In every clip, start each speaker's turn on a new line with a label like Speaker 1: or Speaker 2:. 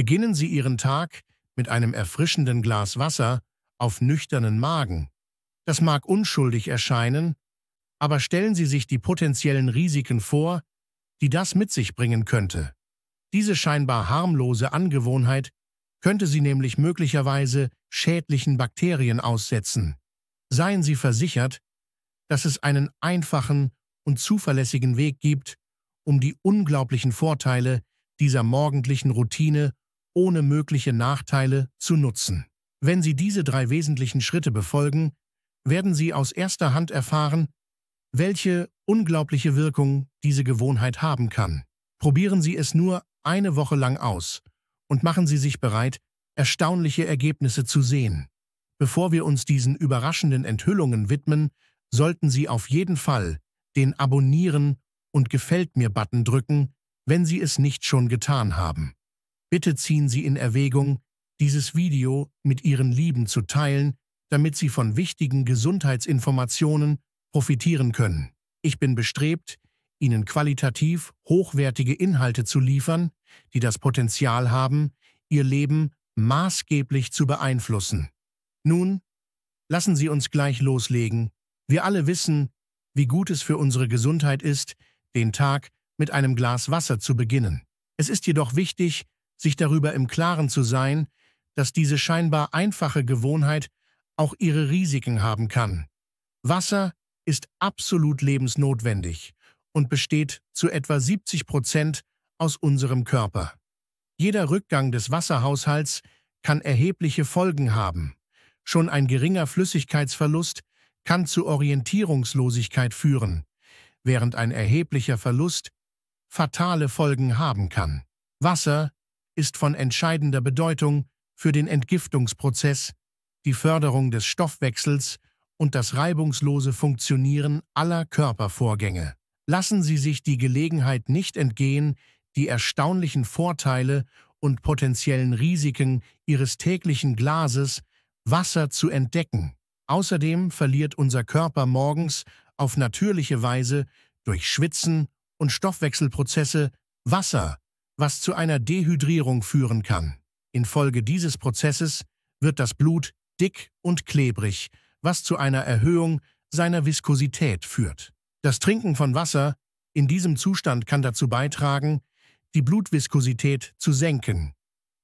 Speaker 1: Beginnen Sie Ihren Tag mit einem erfrischenden Glas Wasser auf nüchternen Magen. Das mag unschuldig erscheinen, aber stellen Sie sich die potenziellen Risiken vor, die das mit sich bringen könnte. Diese scheinbar harmlose Angewohnheit könnte sie nämlich möglicherweise schädlichen Bakterien aussetzen. Seien Sie versichert, dass es einen einfachen und zuverlässigen Weg gibt, um die unglaublichen Vorteile dieser morgendlichen Routine ohne mögliche Nachteile, zu nutzen. Wenn Sie diese drei wesentlichen Schritte befolgen, werden Sie aus erster Hand erfahren, welche unglaubliche Wirkung diese Gewohnheit haben kann. Probieren Sie es nur eine Woche lang aus und machen Sie sich bereit, erstaunliche Ergebnisse zu sehen. Bevor wir uns diesen überraschenden Enthüllungen widmen, sollten Sie auf jeden Fall den Abonnieren und Gefällt mir-Button drücken, wenn Sie es nicht schon getan haben. Bitte ziehen Sie in Erwägung, dieses Video mit Ihren Lieben zu teilen, damit sie von wichtigen Gesundheitsinformationen profitieren können. Ich bin bestrebt, Ihnen qualitativ hochwertige Inhalte zu liefern, die das Potenzial haben, Ihr Leben maßgeblich zu beeinflussen. Nun, lassen Sie uns gleich loslegen. Wir alle wissen, wie gut es für unsere Gesundheit ist, den Tag mit einem Glas Wasser zu beginnen. Es ist jedoch wichtig, sich darüber im Klaren zu sein, dass diese scheinbar einfache Gewohnheit auch ihre Risiken haben kann. Wasser ist absolut lebensnotwendig und besteht zu etwa 70 Prozent aus unserem Körper. Jeder Rückgang des Wasserhaushalts kann erhebliche Folgen haben. Schon ein geringer Flüssigkeitsverlust kann zu Orientierungslosigkeit führen, während ein erheblicher Verlust fatale Folgen haben kann. Wasser ist von entscheidender Bedeutung für den Entgiftungsprozess, die Förderung des Stoffwechsels und das reibungslose Funktionieren aller Körpervorgänge. Lassen Sie sich die Gelegenheit nicht entgehen, die erstaunlichen Vorteile und potenziellen Risiken Ihres täglichen Glases Wasser zu entdecken. Außerdem verliert unser Körper morgens auf natürliche Weise durch Schwitzen und Stoffwechselprozesse Wasser, was zu einer Dehydrierung führen kann. Infolge dieses Prozesses wird das Blut dick und klebrig, was zu einer Erhöhung seiner Viskosität führt. Das Trinken von Wasser in diesem Zustand kann dazu beitragen, die Blutviskosität zu senken,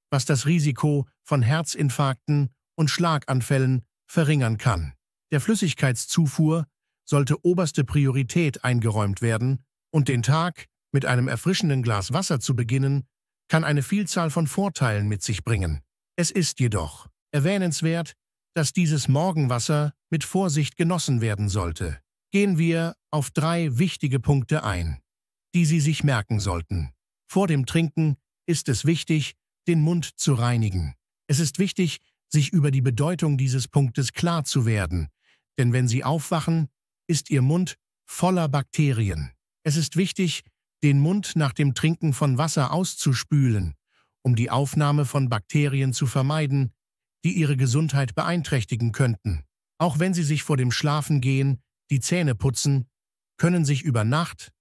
Speaker 1: was das Risiko von Herzinfarkten und Schlaganfällen verringern kann. Der Flüssigkeitszufuhr sollte oberste Priorität eingeräumt werden und den Tag mit einem erfrischenden Glas Wasser zu beginnen, kann eine Vielzahl von Vorteilen mit sich bringen. Es ist jedoch erwähnenswert, dass dieses Morgenwasser mit Vorsicht genossen werden sollte. Gehen wir auf drei wichtige Punkte ein, die Sie sich merken sollten. Vor dem Trinken ist es wichtig, den Mund zu reinigen. Es ist wichtig, sich über die Bedeutung dieses Punktes klar zu werden, denn wenn Sie aufwachen, ist Ihr Mund voller Bakterien. Es ist wichtig, den Mund nach dem Trinken von Wasser auszuspülen, um die Aufnahme von Bakterien zu vermeiden, die ihre Gesundheit beeinträchtigen könnten. Auch wenn sie sich vor dem Schlafengehen die Zähne putzen, können sich über Nacht,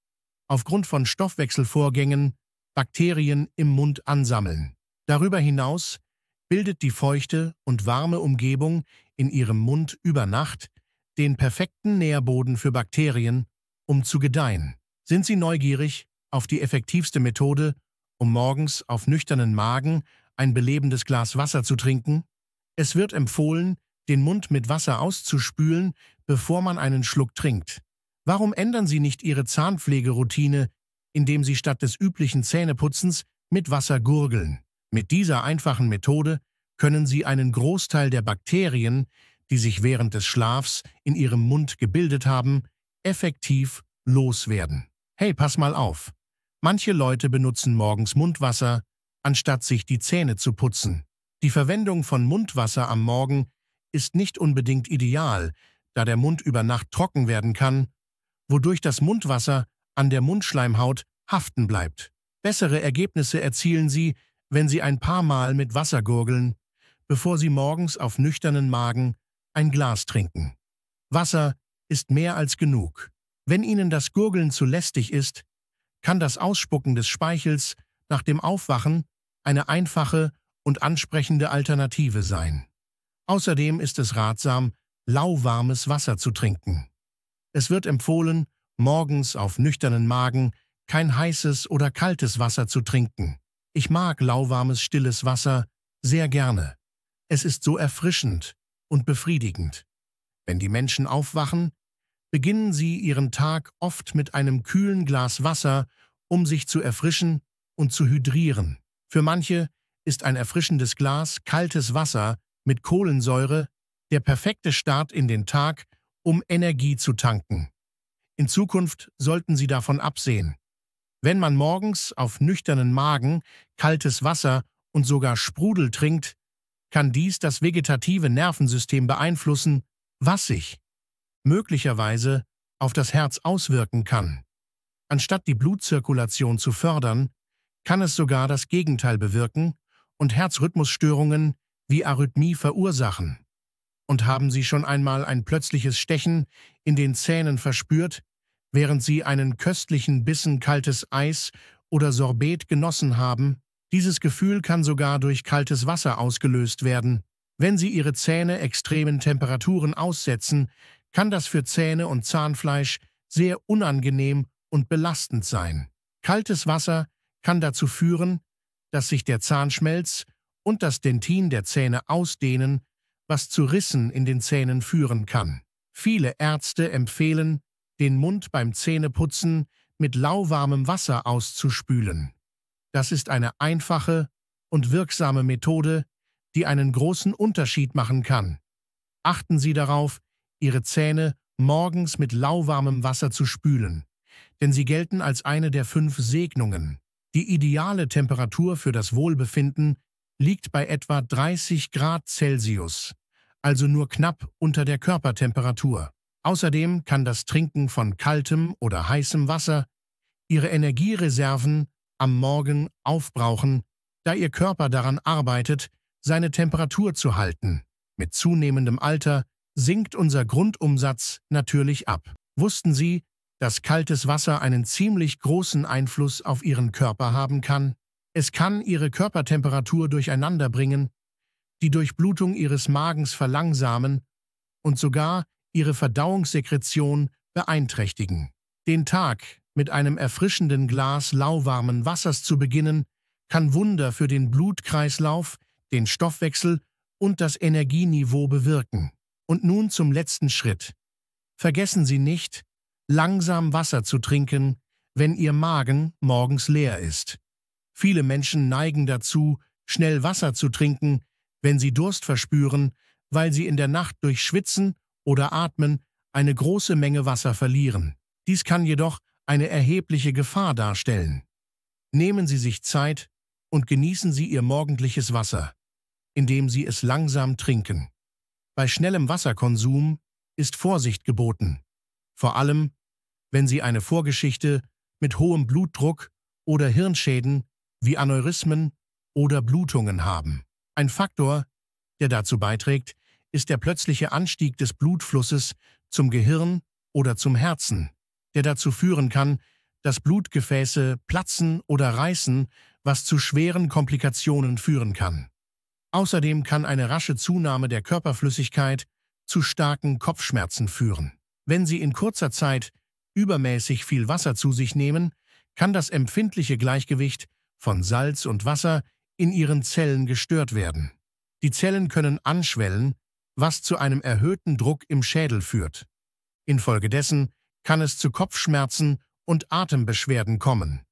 Speaker 1: aufgrund von Stoffwechselvorgängen, Bakterien im Mund ansammeln. Darüber hinaus bildet die feuchte und warme Umgebung in ihrem Mund über Nacht den perfekten Nährboden für Bakterien, um zu gedeihen. Sind sie neugierig, auf die effektivste Methode, um morgens auf nüchternen Magen ein belebendes Glas Wasser zu trinken? Es wird empfohlen, den Mund mit Wasser auszuspülen, bevor man einen Schluck trinkt. Warum ändern Sie nicht Ihre Zahnpflegeroutine, indem Sie statt des üblichen Zähneputzens mit Wasser gurgeln? Mit dieser einfachen Methode können Sie einen Großteil der Bakterien, die sich während des Schlafs in Ihrem Mund gebildet haben, effektiv loswerden. Hey, pass mal auf! Manche Leute benutzen morgens Mundwasser, anstatt sich die Zähne zu putzen. Die Verwendung von Mundwasser am Morgen ist nicht unbedingt ideal, da der Mund über Nacht trocken werden kann, wodurch das Mundwasser an der Mundschleimhaut haften bleibt. Bessere Ergebnisse erzielen Sie, wenn Sie ein paar Mal mit Wasser gurgeln, bevor Sie morgens auf nüchternen Magen ein Glas trinken. Wasser ist mehr als genug. Wenn Ihnen das Gurgeln zu lästig ist, kann das Ausspucken des Speichels nach dem Aufwachen eine einfache und ansprechende Alternative sein. Außerdem ist es ratsam, lauwarmes Wasser zu trinken. Es wird empfohlen, morgens auf nüchternen Magen kein heißes oder kaltes Wasser zu trinken. Ich mag lauwarmes, stilles Wasser sehr gerne. Es ist so erfrischend und befriedigend. Wenn die Menschen aufwachen, beginnen Sie Ihren Tag oft mit einem kühlen Glas Wasser, um sich zu erfrischen und zu hydrieren. Für manche ist ein erfrischendes Glas kaltes Wasser mit Kohlensäure der perfekte Start in den Tag, um Energie zu tanken. In Zukunft sollten Sie davon absehen. Wenn man morgens auf nüchternen Magen kaltes Wasser und sogar Sprudel trinkt, kann dies das vegetative Nervensystem beeinflussen, was sich möglicherweise auf das Herz auswirken kann. Anstatt die Blutzirkulation zu fördern, kann es sogar das Gegenteil bewirken und Herzrhythmusstörungen wie Arrhythmie verursachen. Und haben Sie schon einmal ein plötzliches Stechen in den Zähnen verspürt, während Sie einen köstlichen Bissen kaltes Eis oder Sorbet genossen haben? Dieses Gefühl kann sogar durch kaltes Wasser ausgelöst werden. Wenn Sie Ihre Zähne extremen Temperaturen aussetzen, kann das für Zähne und Zahnfleisch sehr unangenehm und belastend sein. Kaltes Wasser kann dazu führen, dass sich der Zahnschmelz und das Dentin der Zähne ausdehnen, was zu Rissen in den Zähnen führen kann. Viele Ärzte empfehlen, den Mund beim Zähneputzen mit lauwarmem Wasser auszuspülen. Das ist eine einfache und wirksame Methode, die einen großen Unterschied machen kann. Achten Sie darauf, ihre Zähne morgens mit lauwarmem Wasser zu spülen, denn sie gelten als eine der fünf Segnungen. Die ideale Temperatur für das Wohlbefinden liegt bei etwa 30 Grad Celsius, also nur knapp unter der Körpertemperatur. Außerdem kann das Trinken von kaltem oder heißem Wasser ihre Energiereserven am Morgen aufbrauchen, da ihr Körper daran arbeitet, seine Temperatur zu halten. Mit zunehmendem Alter sinkt unser Grundumsatz natürlich ab. Wussten Sie, dass kaltes Wasser einen ziemlich großen Einfluss auf Ihren Körper haben kann? Es kann Ihre Körpertemperatur durcheinanderbringen, die Durchblutung Ihres Magens verlangsamen und sogar Ihre Verdauungssekretion beeinträchtigen. Den Tag mit einem erfrischenden Glas lauwarmen Wassers zu beginnen, kann Wunder für den Blutkreislauf, den Stoffwechsel und das Energieniveau bewirken. Und nun zum letzten Schritt. Vergessen Sie nicht, langsam Wasser zu trinken, wenn Ihr Magen morgens leer ist. Viele Menschen neigen dazu, schnell Wasser zu trinken, wenn sie Durst verspüren, weil sie in der Nacht durch Schwitzen oder Atmen eine große Menge Wasser verlieren. Dies kann jedoch eine erhebliche Gefahr darstellen. Nehmen Sie sich Zeit und genießen Sie Ihr morgendliches Wasser, indem Sie es langsam trinken. Bei schnellem Wasserkonsum ist Vorsicht geboten, vor allem wenn Sie eine Vorgeschichte mit hohem Blutdruck oder Hirnschäden wie Aneurysmen oder Blutungen haben. Ein Faktor, der dazu beiträgt, ist der plötzliche Anstieg des Blutflusses zum Gehirn oder zum Herzen, der dazu führen kann, dass Blutgefäße platzen oder reißen, was zu schweren Komplikationen führen kann. Außerdem kann eine rasche Zunahme der Körperflüssigkeit zu starken Kopfschmerzen führen. Wenn Sie in kurzer Zeit übermäßig viel Wasser zu sich nehmen, kann das empfindliche Gleichgewicht von Salz und Wasser in ihren Zellen gestört werden. Die Zellen können anschwellen, was zu einem erhöhten Druck im Schädel führt. Infolgedessen kann es zu Kopfschmerzen und Atembeschwerden kommen.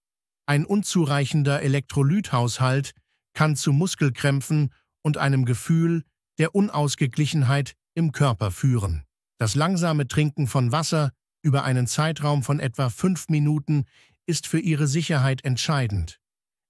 Speaker 1: Ein unzureichender Elektrolythaushalt kann zu Muskelkrämpfen und einem Gefühl der Unausgeglichenheit im Körper führen. Das langsame Trinken von Wasser über einen Zeitraum von etwa fünf Minuten ist für ihre Sicherheit entscheidend.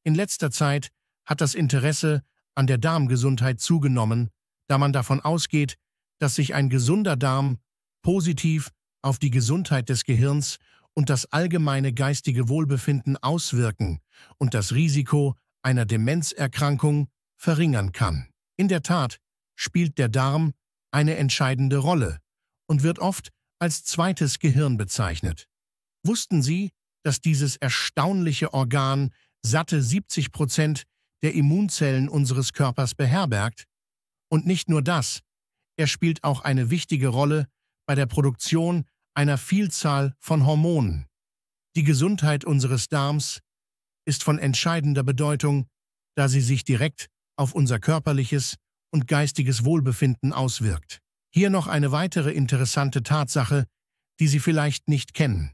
Speaker 1: In letzter Zeit hat das Interesse an der Darmgesundheit zugenommen, da man davon ausgeht, dass sich ein gesunder Darm positiv auf die Gesundheit des Gehirns und das allgemeine geistige Wohlbefinden auswirken und das Risiko einer Demenzerkrankung verringern kann. In der Tat spielt der Darm eine entscheidende Rolle und wird oft als zweites Gehirn bezeichnet. Wussten Sie, dass dieses erstaunliche Organ satte 70 Prozent der Immunzellen unseres Körpers beherbergt? Und nicht nur das, er spielt auch eine wichtige Rolle bei der Produktion einer Vielzahl von Hormonen. Die Gesundheit unseres Darms ist von entscheidender Bedeutung, da sie sich direkt auf unser körperliches und geistiges Wohlbefinden auswirkt. Hier noch eine weitere interessante Tatsache, die Sie vielleicht nicht kennen.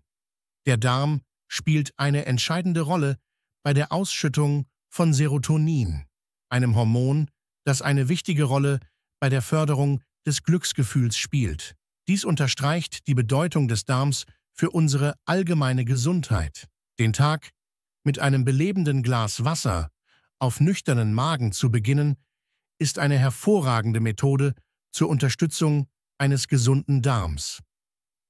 Speaker 1: Der Darm spielt eine entscheidende Rolle bei der Ausschüttung von Serotonin, einem Hormon, das eine wichtige Rolle bei der Förderung des Glücksgefühls spielt. Dies unterstreicht die Bedeutung des Darms für unsere allgemeine Gesundheit. Den Tag mit einem belebenden Glas Wasser auf nüchternen Magen zu beginnen, ist eine hervorragende Methode zur Unterstützung eines gesunden Darms.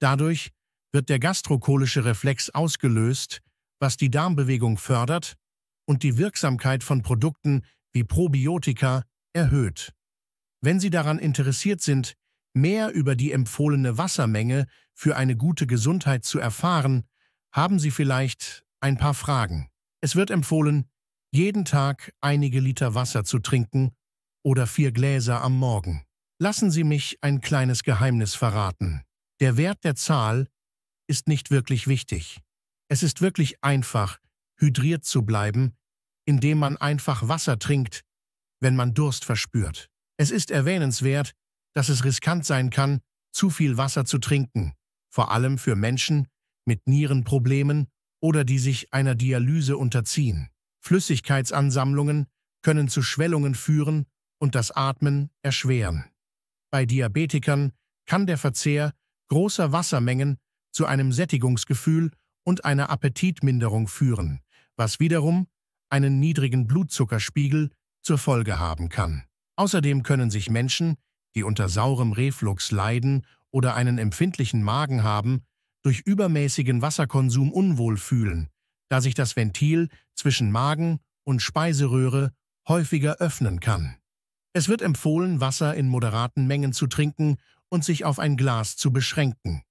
Speaker 1: Dadurch wird der gastrokolische Reflex ausgelöst, was die Darmbewegung fördert und die Wirksamkeit von Produkten wie Probiotika erhöht. Wenn Sie daran interessiert sind, mehr über die empfohlene Wassermenge für eine gute Gesundheit zu erfahren, haben Sie vielleicht ein paar Fragen. Es wird empfohlen, jeden Tag einige Liter Wasser zu trinken oder vier Gläser am Morgen. Lassen Sie mich ein kleines Geheimnis verraten. Der Wert der Zahl ist nicht wirklich wichtig. Es ist wirklich einfach, hydriert zu bleiben, indem man einfach Wasser trinkt, wenn man Durst verspürt. Es ist erwähnenswert, dass es riskant sein kann, zu viel Wasser zu trinken, vor allem für Menschen mit Nierenproblemen oder die sich einer Dialyse unterziehen. Flüssigkeitsansammlungen können zu Schwellungen führen und das Atmen erschweren. Bei Diabetikern kann der Verzehr großer Wassermengen zu einem Sättigungsgefühl und einer Appetitminderung führen, was wiederum einen niedrigen Blutzuckerspiegel zur Folge haben kann. Außerdem können sich Menschen, die unter saurem Reflux leiden oder einen empfindlichen Magen haben, durch übermäßigen Wasserkonsum unwohl fühlen, da sich das Ventil zwischen Magen und Speiseröhre häufiger öffnen kann. Es wird empfohlen, Wasser in moderaten Mengen zu trinken und sich auf ein Glas zu beschränken.